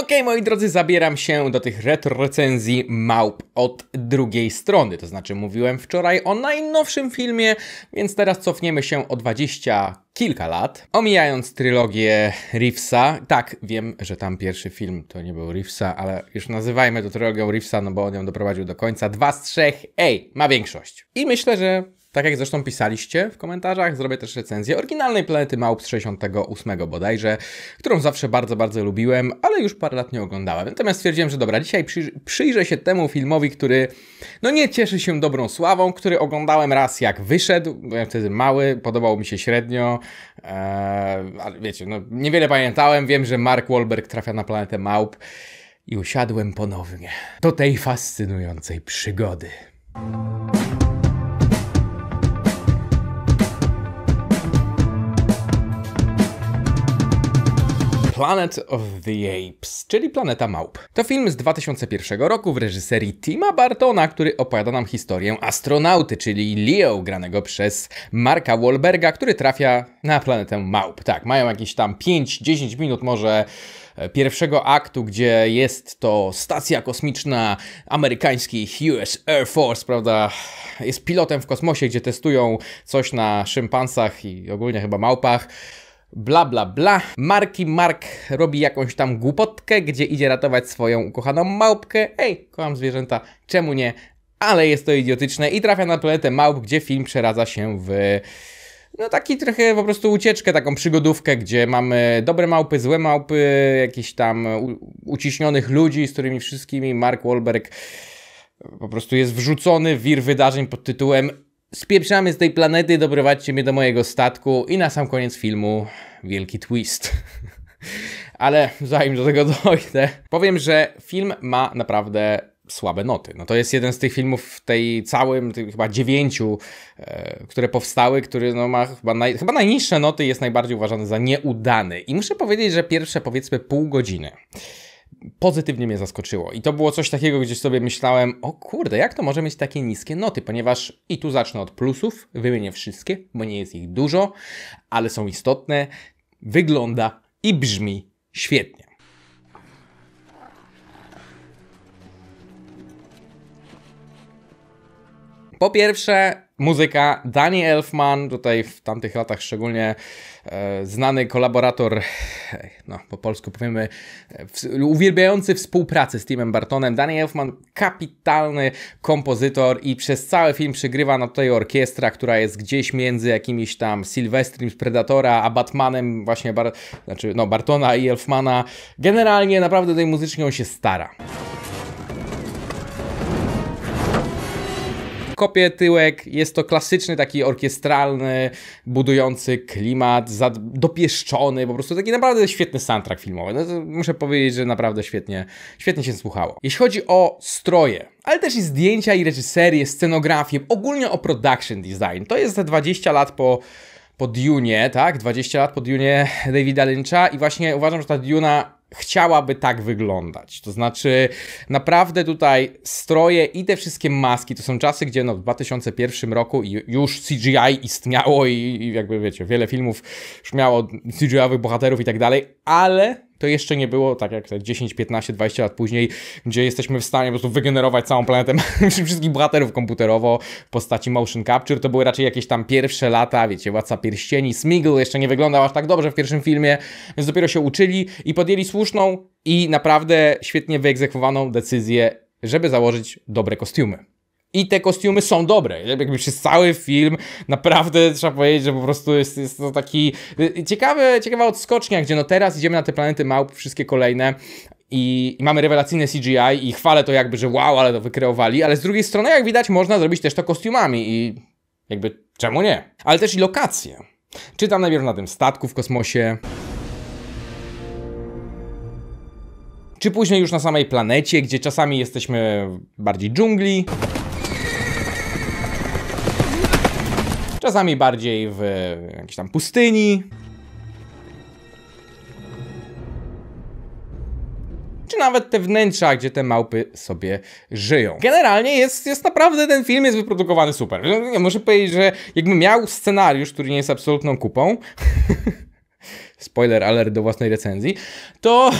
Okej, okay, moi drodzy, zabieram się do tych retro recenzji małp od drugiej strony. To znaczy mówiłem wczoraj o najnowszym filmie, więc teraz cofniemy się o 20 kilka lat, omijając trylogię Reevesa. Tak, wiem, że tam pierwszy film to nie był Reevesa, ale już nazywajmy to trylogią Reevesa, no bo on ją doprowadził do końca. Dwa z trzech, ej, ma większość. I myślę, że tak jak zresztą pisaliście w komentarzach, zrobię też recenzję oryginalnej Planety Małp z 68 bodajże, którą zawsze bardzo, bardzo lubiłem, ale już parę lat nie oglądałem. Natomiast stwierdziłem, że dobra, dzisiaj przyjrzę się temu filmowi, który no nie cieszy się dobrą sławą, który oglądałem raz jak wyszedł, byłem wtedy mały, podobał mi się średnio, eee, ale wiecie, no niewiele pamiętałem, wiem, że Mark Wahlberg trafia na Planetę Małp i usiadłem ponownie do tej fascynującej przygody. Planet of the Apes, czyli Planeta Małp. To film z 2001 roku w reżyserii Tima Bartona, który opowiada nam historię astronauty, czyli Leo, granego przez Marka Wahlberga, który trafia na planetę Małp. Tak, mają jakieś tam 5-10 minut może e, pierwszego aktu, gdzie jest to stacja kosmiczna amerykańskich US Air Force, prawda? Jest pilotem w kosmosie, gdzie testują coś na szympansach i ogólnie chyba małpach bla bla bla. Marki Mark robi jakąś tam głupotkę, gdzie idzie ratować swoją ukochaną małpkę. Ej, kocham zwierzęta, czemu nie? Ale jest to idiotyczne i trafia na planetę małp, gdzie film przeradza się w... No taki trochę po prostu ucieczkę, taką przygodówkę, gdzie mamy dobre małpy, złe małpy, jakichś tam uciśnionych ludzi, z którymi wszystkimi Mark Wahlberg po prostu jest wrzucony w wir wydarzeń pod tytułem Spieprzamy z tej planety, doprowadźcie mnie do mojego statku i na sam koniec filmu wielki twist. Ale zanim do tego dojdę, powiem, że film ma naprawdę słabe noty. No to jest jeden z tych filmów w tej całym, tych chyba dziewięciu, e, które powstały, który no ma chyba, naj, chyba najniższe noty i jest najbardziej uważany za nieudany. I muszę powiedzieć, że pierwsze powiedzmy pół godziny pozytywnie mnie zaskoczyło. I to było coś takiego, gdzie sobie myślałem, o kurde, jak to może mieć takie niskie noty, ponieważ i tu zacznę od plusów, wymienię wszystkie, bo nie jest ich dużo, ale są istotne, wygląda i brzmi świetnie. Po pierwsze, muzyka Danny Elfman, tutaj w tamtych latach szczególnie E, znany kolaborator, e, no po polsku powiemy, e, uwielbiający współpracę z Timem Bartonem, Danny Elfman, kapitalny kompozytor i przez cały film przygrywa na tutaj orkiestra, która jest gdzieś między jakimiś tam Sylwestrem z Predatora, a Batmanem właśnie, Bar znaczy no Bartona i Elfmana. Generalnie naprawdę tej muzycznie on się stara. kopie tyłek. Jest to klasyczny taki orkiestralny, budujący klimat, dopieszczony, po prostu taki naprawdę świetny soundtrack filmowy. No muszę powiedzieć, że naprawdę świetnie, świetnie się słuchało. Jeśli chodzi o stroje, ale też i zdjęcia i reżyserię, scenografię, ogólnie o production design. To jest te 20 lat po po Dune, tak? 20 lat po Dune Davida Lyncha i właśnie uważam, że ta Duna chciałaby tak wyglądać. To znaczy, naprawdę tutaj stroje i te wszystkie maski, to są czasy, gdzie no, w 2001 roku już CGI istniało i, i jakby wiecie, wiele filmów już miało CGI-owych bohaterów i tak dalej, ale to jeszcze nie było tak jak te 10, 15, 20 lat później, gdzie jesteśmy w stanie po prostu wygenerować całą planetę wszystkich bohaterów komputerowo w postaci motion capture. To były raczej jakieś tam pierwsze lata, wiecie, Władca Pierścieni, Smiggle jeszcze nie wyglądał aż tak dobrze w pierwszym filmie, więc dopiero się uczyli i podjęli słuszną i naprawdę świetnie wyegzekwowaną decyzję, żeby założyć dobre kostiumy. I te kostiumy są dobre. Jakby przez cały film naprawdę trzeba powiedzieć, że po prostu jest, jest to taki y, ciekawy, ciekawa odskocznia, gdzie no teraz idziemy na te planety małp, wszystkie kolejne i, mamy rewelacyjne CGI i chwalę to jakby, że wow, ale to wykreowali, ale z drugiej strony jak widać można zrobić też to kostiumami i jakby czemu nie? Ale też i lokacje. Czytam najpierw na tym statku w kosmosie, czy później już na samej planecie, gdzie czasami jesteśmy bardziej dżungli. czasami bardziej w jakiejś tam pustyni. czy nawet te wnętrza, gdzie te małpy sobie żyją. Generalnie jest, jest naprawdę, ten film jest wyprodukowany super. Ja muszę powiedzieć, że jakbym miał scenariusz, który nie jest absolutną kupą, spoiler alert do własnej recenzji, to,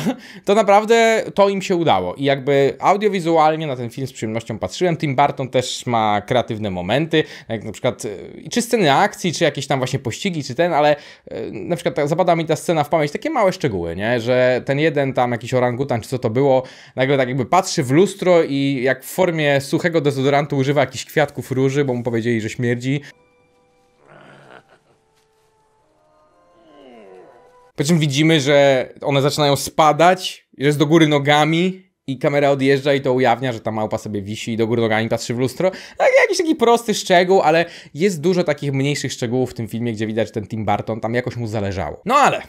to naprawdę to im się udało. I jakby audiowizualnie na ten film z przyjemnością patrzyłem. Tim Burton też ma kreatywne momenty, jak na przykład e, czy sceny akcji, czy jakieś tam właśnie pościgi, czy ten, ale e, na przykład tak, zapada mi ta scena w pamięć, takie małe szczegóły, nie? Że ten jeden tam jakiś orangutan, czy co to było, nagle tak jakby patrzy w lustro i jak w formie suchego dezodorantu używa jakichś kwiatków róży, bo mu powiedzieli, że śmierdzi. Po czym widzimy, że one zaczynają spadać, jest do góry nogami i kamera odjeżdża i to ujawnia, że ta małpa sobie wisi i do góry nogami patrzy w lustro. Tak, jakiś taki prosty szczegół, ale jest dużo takich mniejszych szczegółów w tym filmie, gdzie widać ten Tim Burton, tam jakoś mu zależało. No ale,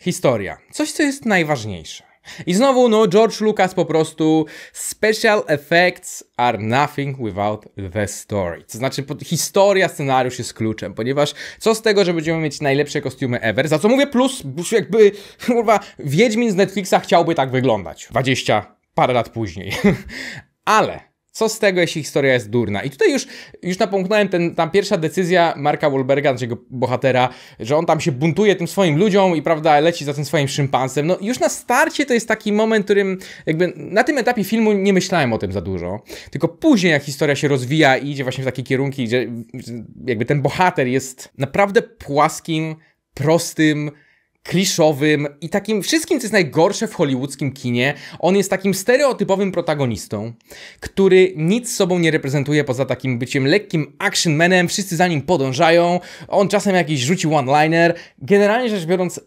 historia. Coś, co jest najważniejsze. I znowu, no, George Lucas po prostu special effects are nothing without the story. To znaczy, historia, scenariusz jest kluczem, ponieważ co z tego, że będziemy mieć najlepsze kostiumy ever, za co mówię plus, jakby, kurwa, Wiedźmin z Netflixa chciałby tak wyglądać. 20 parę lat później. Ale co z tego, jeśli historia jest durna? I tutaj już, już napomknąłem ten, ta pierwsza decyzja Marka Wolberga, naszego bohatera, że on tam się buntuje tym swoim ludziom i prawda, leci za tym swoim szympansem. No już na starcie to jest taki moment, którym jakby na tym etapie filmu nie myślałem o tym za dużo. Tylko później, jak historia się rozwija i idzie właśnie w takie kierunki, gdzie jakby ten bohater jest naprawdę płaskim, prostym, kliszowym i takim wszystkim, co jest najgorsze w hollywoodzkim kinie. On jest takim stereotypowym protagonistą, który nic sobą nie reprezentuje poza takim byciem lekkim action manem, wszyscy za nim podążają, on czasem jakiś rzuci one-liner. Generalnie rzecz biorąc,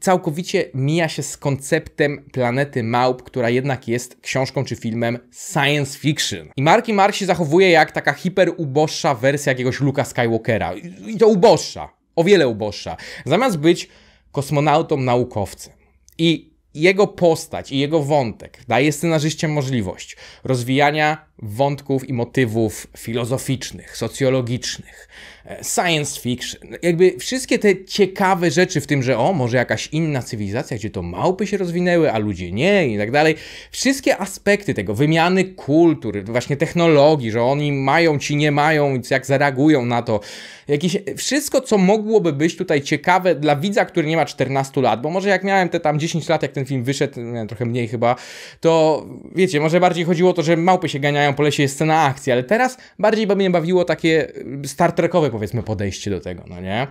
całkowicie mija się z konceptem Planety Małp, która jednak jest książką czy filmem science fiction. I Marki Mark się zachowuje jak taka hiperuboższa wersja jakiegoś Luka Skywalkera. I to uboższa. O wiele uboższa. Zamiast być kosmonautą, naukowcem. I jego postać i jego wątek daje scenarzyście możliwość rozwijania wątków i motywów filozoficznych, socjologicznych, e, science fiction. Jakby wszystkie te ciekawe rzeczy w tym, że o, może jakaś inna cywilizacja, gdzie to małpy się rozwinęły, a ludzie nie i tak dalej. Wszystkie aspekty tego, wymiany kultur, właśnie technologii, że oni mają, ci nie mają, jak zareagują na to. Jakieś, e, wszystko, co mogłoby być tutaj ciekawe dla widza, który nie ma 14 lat, bo może jak miałem te tam 10 lat, jak ten film wyszedł, trochę mniej chyba, to wiecie, może bardziej chodziło o to, że małpy się ganiają biegają po lesie, jest scena akcji, ale teraz bardziej by mnie bawiło takie y, starterkowe powiedzmy podejście do tego, no nie?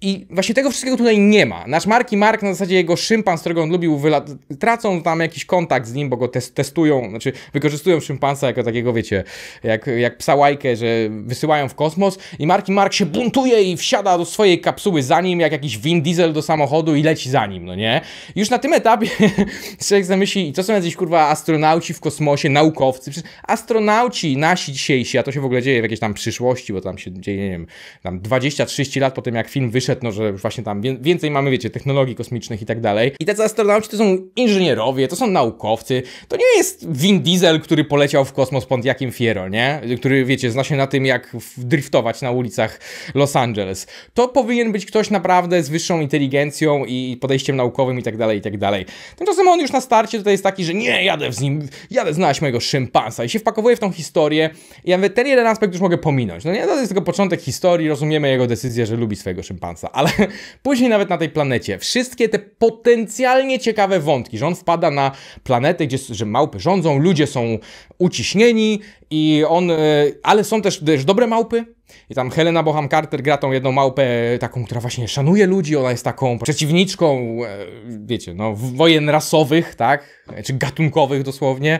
I właśnie tego wszystkiego tutaj nie ma. Nasz Marki Mark na zasadzie jego szympan, z którego on lubił wyla tracą tam jakiś kontakt z nim, bo go tes testują, znaczy wykorzystują szympansa jako takiego, wiecie, jak, jak psa łajkę, że wysyłają w kosmos i Marki Mark się buntuje i wsiada do swojej kapsuły za nim, jak jakiś Vin Diesel do samochodu i leci za nim, no nie? Już na tym etapie człowiek zamyśli, co są jacyś kurwa astronauci w kosmosie, naukowcy, przecież astronauci nasi dzisiejsi, a to się w ogóle dzieje w jakiejś tam przyszłości, bo tam się dzieje, nie wiem, tam 20-30 lat po tym, jak film wyszedł wyszedł, no, że właśnie tam więcej mamy, wiecie, technologii kosmicznych i tak dalej. I tacy astronauci to są inżynierowie, to są naukowcy. To nie jest Vin Diesel, który poleciał w kosmos pod jakim Fiero, nie? Który, wiecie, zna się na tym, jak driftować na ulicach Los Angeles. To powinien być ktoś naprawdę z wyższą inteligencją i podejściem naukowym i tak dalej, i tak dalej. Tymczasem on już na starcie tutaj jest taki, że nie, jadę z nim, jadę znaleźć mojego szympansa i się wpakowuje w tą historię. I ja mówię, ten jeden aspekt już mogę pominąć. No nie, to jest tylko początek historii, rozumiemy jego decyzję, że lubi swojego szympansa szansa, ale później nawet na tej planecie wszystkie te potencjalnie ciekawe wątki, że on wpada na planetę, gdzie że małpy rządzą, ludzie są uciśnieni i on, e, ale są też, też dobre małpy, i tam Helena Boham Carter gra tą jedną małpę, e, taką, która właśnie szanuje ludzi, ona jest taką przeciwniczką, e, wiecie, no, wojen rasowych, tak, czy gatunkowych dosłownie.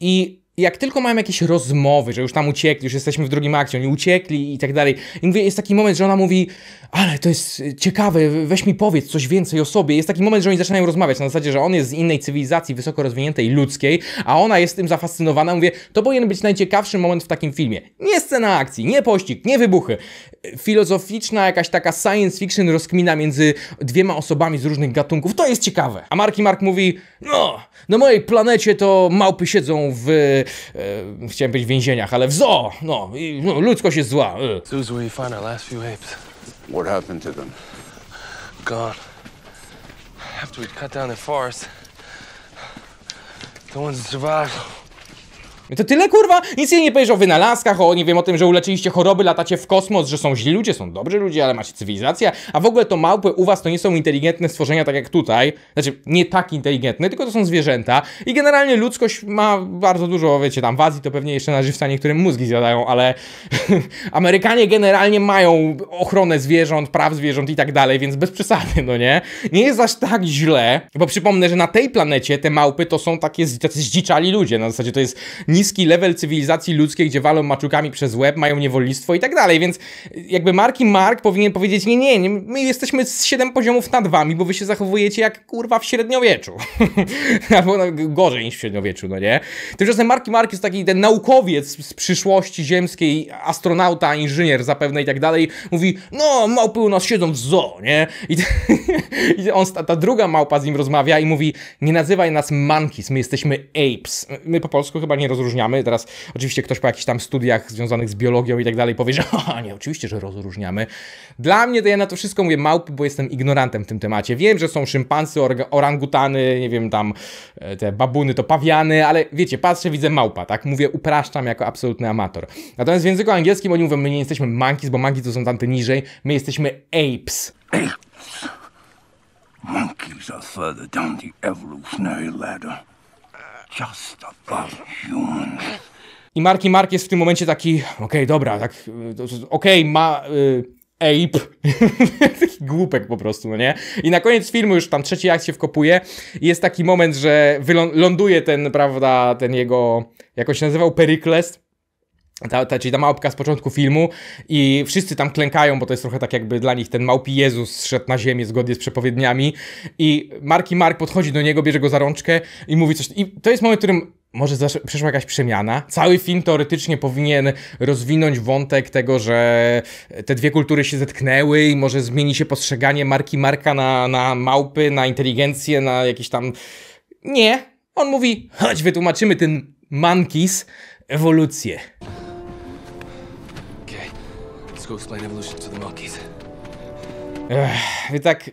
I jak tylko mają jakieś rozmowy, że już tam uciekli, już jesteśmy w drugim akcie, oni uciekli i tak dalej. I mówię, jest taki moment, że ona mówi, ale to jest y, ciekawe, weź mi powiedz coś więcej o sobie. Jest taki moment, że oni zaczynają rozmawiać na zasadzie, że on jest z innej cywilizacji wysoko rozwiniętej, ludzkiej, a ona jest tym zafascynowana. Mówię, to powinien być najciekawszy moment w takim filmie. Nie scena akcji, nie pościg, nie wybuchy. Filozoficzna jakaś taka science fiction rozkmina między dwiema osobami z różnych gatunków. To jest ciekawe. A Marki Mark mówi, no, na mojej planecie to małpy siedzą w e, chciałem być w więzieniach, ale w zoo! No, i, no ludzkość jest zła. E. Suzu, where you find our last few apes? What happened to them? Gone. After we cut down the forest, the ones that survived I to tyle kurwa, nic jej nie powiesz o wynalazkach, o nie wiem o tym, że uleczyliście choroby, latacie w kosmos, że są źli ludzie, są dobrzy ludzie, ale macie cywilizację, a w ogóle to małpy u was to nie są inteligentne stworzenia tak jak tutaj, znaczy nie tak inteligentne, tylko to są zwierzęta i generalnie ludzkość ma bardzo dużo, wiecie tam w Azji to pewnie jeszcze na żywca niektórym mózgi zjadają, ale Amerykanie generalnie mają ochronę zwierząt, praw zwierząt i tak dalej, więc bez przesady, no nie? Nie jest aż tak źle, bo przypomnę, że na tej planecie te małpy to są takie zdziczali ludzie, na zasadzie to jest niski level cywilizacji ludzkiej, gdzie walą maczukami przez łeb, mają niewolnictwo i tak dalej, więc jakby Marki Mark powinien powiedzieć, nie, nie, nie my jesteśmy z siedem poziomów nad wami, bo wy się zachowujecie jak kurwa w średniowieczu. Albo no, gorzej niż w średniowieczu, no nie? Tymczasem Marki Mark jest taki ten naukowiec z przyszłości ziemskiej, astronauta, inżynier zapewne i tak dalej, mówi, no małpy u nas siedzą w zoo, nie? I, i on, ta, ta druga małpa z nim rozmawia i mówi, nie nazywaj nas monkeys, my jesteśmy apes. My po polsku chyba nie rozumiemy rozróżniamy. Teraz oczywiście ktoś po jakichś tam studiach związanych z biologią i tak dalej powie, że nie, oczywiście, że rozróżniamy. Dla mnie to ja na to wszystko mówię małpy, bo jestem ignorantem w tym temacie. Wiem, że są szympansy, orangutany, nie wiem tam, e, te babuny to pawiany, ale wiecie, patrzę, widzę małpa, tak? Mówię, upraszczam jako absolutny amator. Natomiast w języku angielskim oni mówią, my nie jesteśmy monkeys, bo monkeys to są tamte niżej, my jesteśmy apes. Apes. Monkeys are further down the evolutionary ladder. I Marki Mark jest w tym momencie taki, okej, okay, dobra, tak, okej, okay, ma... Y Ape. taki głupek po prostu, no nie? I na koniec filmu już tam trzeci akt się wkopuje i jest taki moment, że ląduje ten, prawda, ten jego, jakoś się nazywał, Perikles, ta, ta, czyli ta małpka z początku filmu i wszyscy tam klękają, bo to jest trochę tak jakby dla nich ten małpi Jezus szedł na ziemię zgodnie z przepowiedniami i Marki Mark podchodzi do niego, bierze go za rączkę i mówi coś. I to jest moment, w którym może przeszła jakaś przemiana. Cały film teoretycznie powinien rozwinąć wątek tego, że te dwie kultury się zetknęły i może zmieni się postrzeganie Marki Marka na, na małpy, na inteligencję, na jakieś tam... Nie. On mówi, chodź wytłumaczymy ten monkeys ewolucję. go explain evolution to the monkeys. Эх, итак,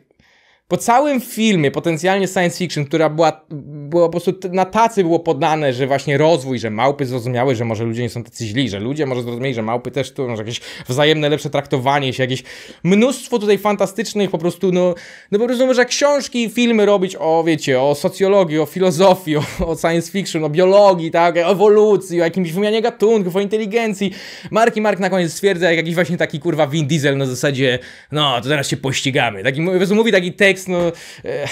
Po całym filmie, potencjalnie science fiction, która była, była po prostu na tacy było podane, że właśnie rozwój, że małpy zrozumiały, że może ludzie nie są tacy źli, że ludzie może zrozumieli, że małpy też tu, może jakieś wzajemne lepsze traktowanie się, jakieś mnóstwo tutaj fantastycznych po prostu, no, no po prostu może książki i filmy robić o, wiecie, o socjologii, o filozofii, o, o science fiction, o biologii, tak, o ewolucji, o jakimś wymianie gatunków, o inteligencji. Marki Mark na koniec stwierdza, jak jakiś właśnie taki kurwa Vin Diesel na zasadzie, no, to teraz się pościgamy. Taki, mówi taki tekst jest, no... E,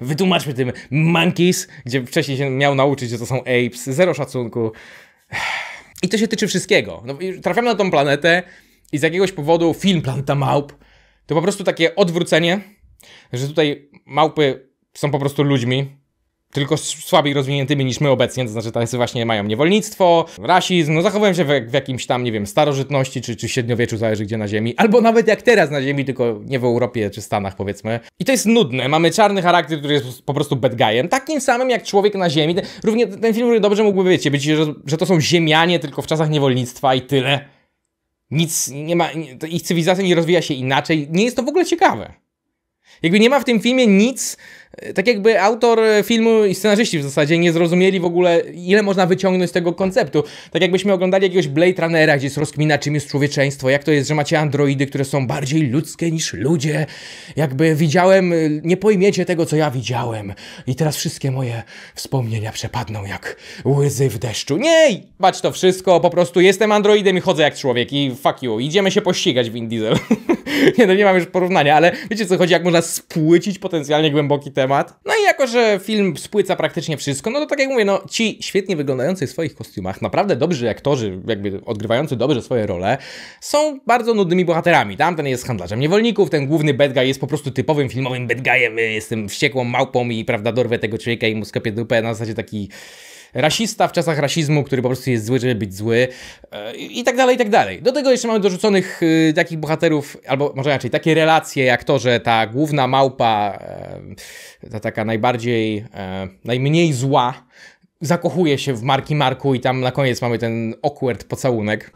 wytłumaczmy tym monkeys, gdzie wcześniej się miał nauczyć, że to są apes, zero szacunku. I to się tyczy wszystkiego. No, trafiamy na tą planetę i z jakiegoś powodu film Planta Małp to po prostu takie odwrócenie, że tutaj małpy są po prostu ludźmi, tylko słabiej rozwiniętymi niż my obecnie, to znaczy tacy właśnie mają niewolnictwo, rasizm, no zachowują się w, w jakimś tam, nie wiem, starożytności czy, czy średniowieczu, zależy gdzie na ziemi, albo nawet jak teraz na ziemi, tylko nie w Europie czy Stanach powiedzmy. I to jest nudne, mamy czarny charakter, który jest po prostu bad guyem, takim samym jak człowiek na ziemi. Równie ten film dobrze mógłby, wiecie, być, że, że to są ziemianie tylko w czasach niewolnictwa i tyle. Nic nie ma, ich cywilizacja nie rozwija się inaczej, nie jest to w ogóle ciekawe. Jakby nie ma w tym filmie nic, E, tak jakby autor e, filmu i scenarzyści w zasadzie nie zrozumieli w ogóle, ile można wyciągnąć z tego konceptu. Tak jakbyśmy oglądali jakiegoś Blade Runnera, gdzie jest rozkmina, czym jest człowieczeństwo, jak to jest, że macie androidy, które są bardziej ludzkie niż ludzie. Jakby widziałem, e, nie pojmiecie tego, co ja widziałem. I teraz wszystkie moje wspomnienia przepadną jak łzy w deszczu. Nie! bacz to wszystko, po prostu jestem androidem i chodzę jak człowiek i fuck you, idziemy się pościgać w Indiesel. nie, no nie mam już porównania, ale wiecie co chodzi, jak można spłycić potencjalnie głęboki temat temat. No i jako, że film spłyca praktycznie wszystko, no to tak jak mówię, no ci świetnie wyglądający w swoich kostiumach, naprawdę dobrzy aktorzy, jakby odgrywający dobrze swoje role, są bardzo nudnymi bohaterami. Tamten jest handlarzem niewolników, ten główny bad guy jest po prostu typowym filmowym bad guyem, jestem wściekłą małpą i prawda, dorwę tego człowieka i mu skopię dupę, na zasadzie taki rasista w czasach rasizmu, który po prostu jest zły, żeby być zły e, i tak dalej, i tak dalej. Do tego jeszcze mamy dorzuconych e, takich bohaterów, albo może raczej takie relacje jak to, że ta główna małpa, e, ta taka najbardziej, najmniej zła, zakochuje się w Marki Marku i tam na koniec mamy ten awkward pocałunek.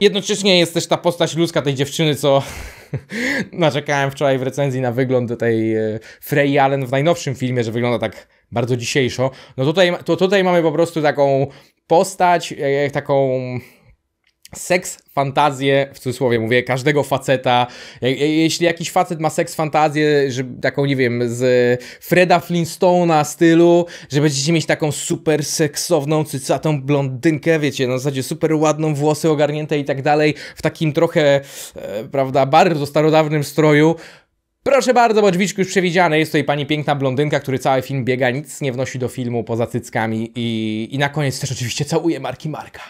Jednocześnie jest też ta postać ludzka tej dziewczyny, co Narzekałem wczoraj w recenzji na wygląd tej e, Frey Allen w najnowszym filmie, że wygląda tak bardzo dzisiejszo. No tutaj, to tutaj mamy po prostu taką postać, e, taką seks fantazję, w cudzysłowie mówię, każdego faceta. Jeśli jakiś facet ma seks fantazję, że, taką, nie wiem, z Freda Flintstone'a stylu, że będziecie mieć taką super seksowną, cycatą blondynkę, wiecie, na zasadzie super ładną, włosy ogarnięte i tak dalej, w takim trochę, e, prawda, bardzo starodawnym stroju, Proszę bardzo, bo drzwiczki już przewidziane. Jest tutaj pani piękna blondynka, który cały film biega, nic nie wnosi do filmu poza cyckami i, i na koniec też oczywiście całuje Marki Marka.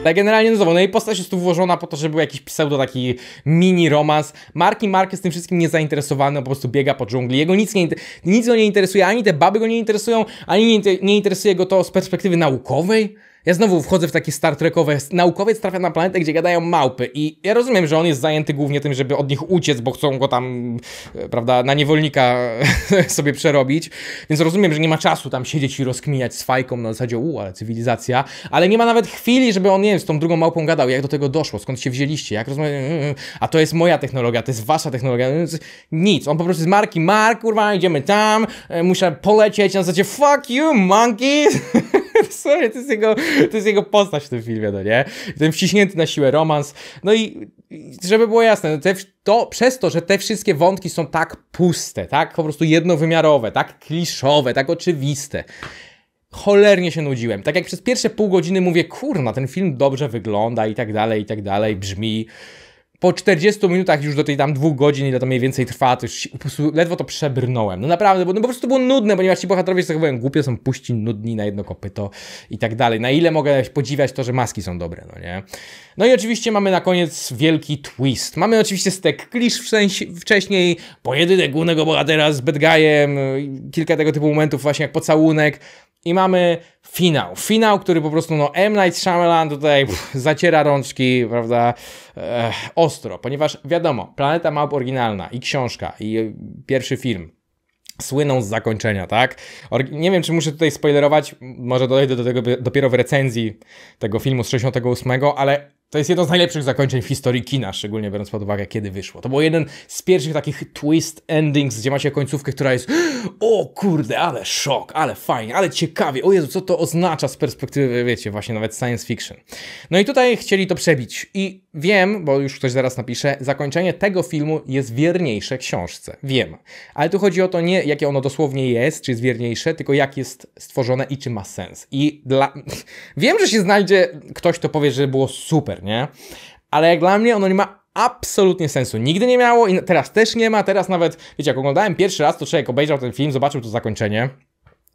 Ale tak, generalnie, no znowu, no i postać jest tu włożona po to, żeby był jakiś pseudo taki mini romans. Marki Mark jest tym wszystkim niezainteresowany, on po prostu biega po dżungli. Jego nic, nie, nic go nie interesuje, ani te baby go nie interesują, ani nie, nie interesuje go to z perspektywy naukowej. Ja znowu wchodzę w takie Star Trekowe. Naukowiec trafia na planetę, gdzie gadają małpy. I ja rozumiem, że on jest zajęty głównie tym, żeby od nich uciec, bo chcą go tam, e, prawda, na niewolnika sobie przerobić. Więc rozumiem, że nie ma czasu tam siedzieć i rozkminiać z fajką na zasadzie, u, ale cywilizacja. Ale nie ma nawet chwili, żeby on, nie wiem, z tą drugą małpą gadał. Jak do tego doszło? Skąd się wzięliście? Jak rozmawiam? Mm, mm, mm, a to jest moja technologia, to jest wasza technologia. No nic. On po prostu z marki, Mark, kurwa, idziemy tam. E, muszę polecieć na zasadzie, fuck you, monkey. w to jest, jego, to jest jego postać w tym filmie, no nie? Ten wciśnięty na siłę romans. No i żeby było jasne, no te, to przez to, że te wszystkie wątki są tak puste, tak po prostu jednowymiarowe, tak kliszowe, tak oczywiste, cholernie się nudziłem. Tak jak przez pierwsze pół godziny mówię, kurna, ten film dobrze wygląda i tak dalej, i tak dalej, brzmi po 40 minutach już do tej tam dwóch godzin, ile to mniej więcej trwa, to już po prostu ledwo to przebrnąłem. No naprawdę, bo no po prostu było nudne, ponieważ ci bohaterowie zachowują tak głupie, są puści, nudni na jedno kopyto i tak dalej. Na ile mogę podziwiać to, że maski są dobre, no nie? No i oczywiście mamy na koniec wielki twist. Mamy oczywiście stek klisz wcześniej, pojedynek głównego bohatera z Bedgajem, kilka tego typu momentów właśnie jak pocałunek, i mamy finał. Finał, który po prostu, no, M. Night Shyamalan tutaj pff, zaciera rączki, prawda, eh, ostro, ponieważ wiadomo, Planeta Małp oryginalna i książka, i pierwszy film słyną z zakończenia, tak? nie wiem, czy muszę tutaj spoilerować, może dojdę do tego dopiero w recenzji tego filmu z 68, ale to jest jedno z najlepszych zakończeń w historii kina, szczególnie biorąc pod uwagę, kiedy wyszło. To był jeden z pierwszych takich twist endings, gdzie macie końcówkę, która jest o kurde, ale szok, ale fajnie, ale ciekawie, o Jezu, co to oznacza z perspektywy, wiecie, właśnie nawet science fiction. No i tutaj chcieli to przebić i wiem, bo już ktoś zaraz napisze, zakończenie tego filmu jest wierniejsze książce, wiem. Ale tu chodzi o to nie, jakie ono dosłownie jest, czy jest wierniejsze, tylko jak jest stworzone i czy ma sens. I dla... wiem, że się znajdzie ktoś, kto powie, że było super, nie? Ale jak dla mnie ono nie ma absolutnie sensu. Nigdy nie miało i teraz też nie ma. Teraz nawet, wiecie, jak oglądałem pierwszy raz, to człowiek obejrzał ten film, zobaczył to zakończenie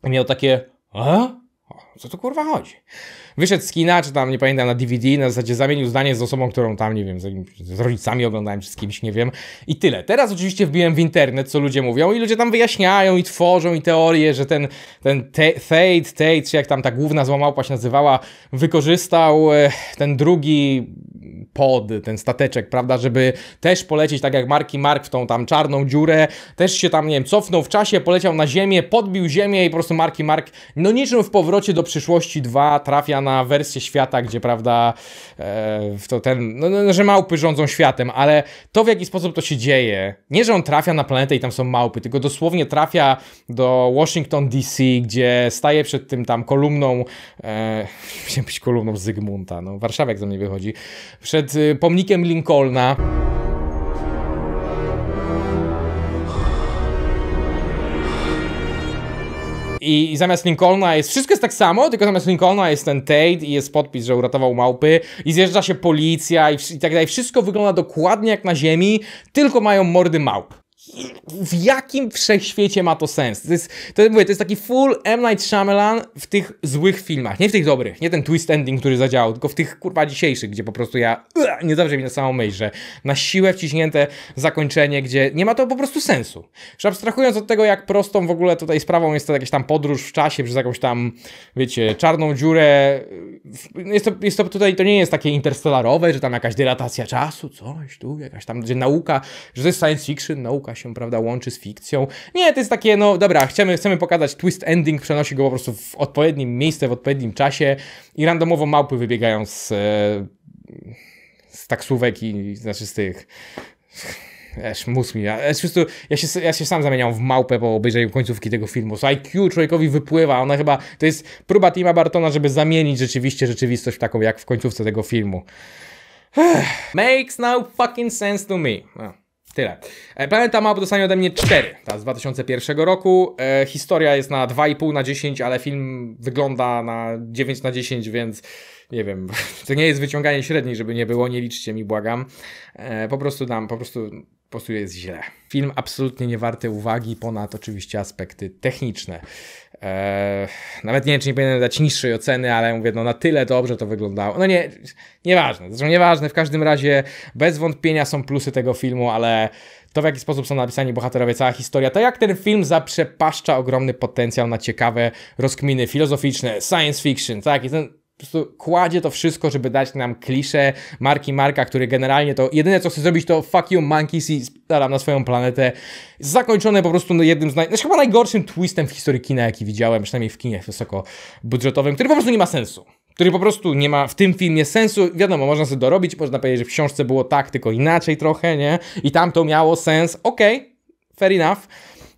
i miał takie... A? co tu kurwa chodzi? Wyszedł z kina, czy tam, nie pamiętam, na DVD, na zasadzie zamienił zdanie z osobą, którą tam, nie wiem, z, rodzicami oglądałem, czy z kimś, nie wiem. I tyle. Teraz oczywiście wbiłem w internet, co ludzie mówią i ludzie tam wyjaśniają i tworzą i teorie, że ten, ten Tate, Tate, czy jak tam ta główna złamałpa się nazywała, wykorzystał e, ten drugi pod, ten stateczek, prawda, żeby też polecieć tak jak Marki Mark w tą tam czarną dziurę, też się tam, nie wiem, cofnął w czasie, poleciał na ziemię, podbił ziemię i po prostu Marki Mark, no niczym w powrocie do przyszłości 2 trafia na wersję świata, gdzie, prawda, e, to ten, no, no, że małpy rządzą światem, ale to w jaki sposób to się dzieje, nie, że on trafia na planetę i tam są małpy, tylko dosłownie trafia do Washington DC, gdzie staje przed tym tam kolumną, e, być kolumną Zygmunta, no Warszawa jak ze mnie wychodzi, przed przed y, pomnikiem Lincolna. I, zamiast Lincolna jest, wszystko jest tak samo, tylko zamiast Lincolna jest ten Tate i jest podpis, że uratował małpy i zjeżdża się policja i, i tak dalej. Wszystko wygląda dokładnie jak na ziemi, tylko mają mordy małp w jakim wszechświecie ma to sens? To jest, to, mówię, to jest taki full M. Night Shyamalan w tych złych filmach, nie w tych dobrych, nie ten twist ending, który zadziałał, tylko w tych kurwa dzisiejszych, gdzie po prostu ja nie zawsze mi na samą myśl, że na siłę wciśnięte zakończenie, gdzie nie ma to po prostu sensu. Że abstrahując od tego, jak prostą w ogóle tutaj sprawą jest to jakaś tam podróż w czasie przez jakąś tam, wiecie, czarną dziurę, jest to, jest to tutaj, to nie jest takie interstellarowe, że tam jakaś dilatacja czasu, coś tu, jakaś tam, gdzie nauka, że to jest science fiction, nauka się, prawda, łączy z fikcją. Nie, to jest takie, no dobra, chcemy, chcemy pokazać twist ending, przenosi go po prostu w odpowiednim miejsce, w odpowiednim czasie i randomowo małpy wybiegają z, e, z taksówek i, znaczy z tych... Esz, mus mi, ja, esz, po prostu, ja, się, ja się sam zamieniam w małpę po obejrzeniu końcówki tego filmu. So IQ człowiekowi wypływa, ona chyba, to jest próba Tima Bartona, żeby zamienić rzeczywiście rzeczywistość w taką jak w końcówce tego filmu. Makes no fucking sense to me. Tyle. E, Planeta Małp dostanie ode mnie 4, ta z 2001 roku. E, historia jest na 2,5 na 10, ale film wygląda na 9 na 10, więc nie wiem, to nie jest wyciąganie średniej, żeby nie było, nie liczcie mi, błagam. E, po prostu dam, po prostu, po prostu jest źle. Film absolutnie nie warty uwagi, ponad oczywiście aspekty techniczne. Eee, nawet nie wiem, czy nie powinienem dać niższej oceny, ale mówię, no na tyle dobrze to wyglądało. No nie, nieważne, zresztą nieważne, w każdym razie bez wątpienia są plusy tego filmu, ale to w jaki sposób są napisani bohaterowie, cała historia, to jak ten film zaprzepaszcza ogromny potencjał na ciekawe rozkminy filozoficzne, science fiction, tak, jest ten po prostu kładzie to wszystko, żeby dać nam klisze marki Marka, który generalnie to jedyne co chce zrobić to fuck you monkeys i staram na swoją planetę. Zakończone po prostu jednym z naj... Znaczy, chyba najgorszym twistem w historii kina, jaki widziałem, przynajmniej w kinie wysokobudżetowym, który po prostu nie ma sensu. Który po prostu nie ma w tym filmie sensu. Wiadomo, można sobie dorobić, można powiedzieć, że w książce było tak, tylko inaczej trochę, nie? I tam to miało sens. Okej, okay, fair enough.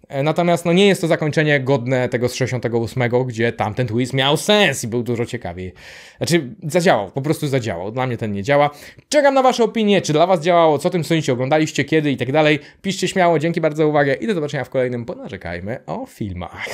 E, natomiast no, nie jest to zakończenie godne tego z 68, gdzie tamten twist miał sens i był dużo ciekawiej. Znaczy, zadziałał, po prostu zadziałał. Dla mnie ten nie działa. Czekam na Wasze opinie, czy dla Was działało, co tym sądzicie, oglądaliście, kiedy i tak dalej. Piszcie śmiało, dzięki bardzo za uwagę i do zobaczenia w kolejnym Ponarzekajmy o filmach.